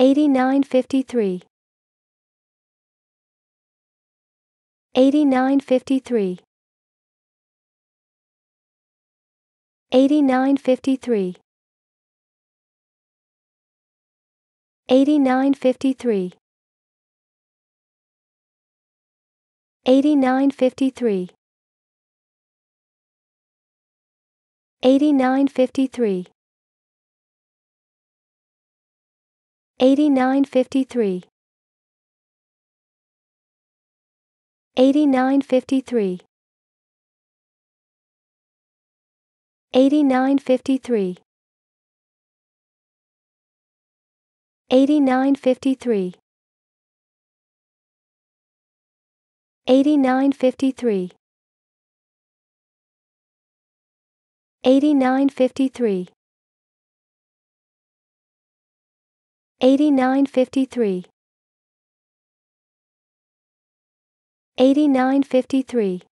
8953 8953 8953 8953 8953 8953 8953 8953 8953 8953 8953 8953 8953 8953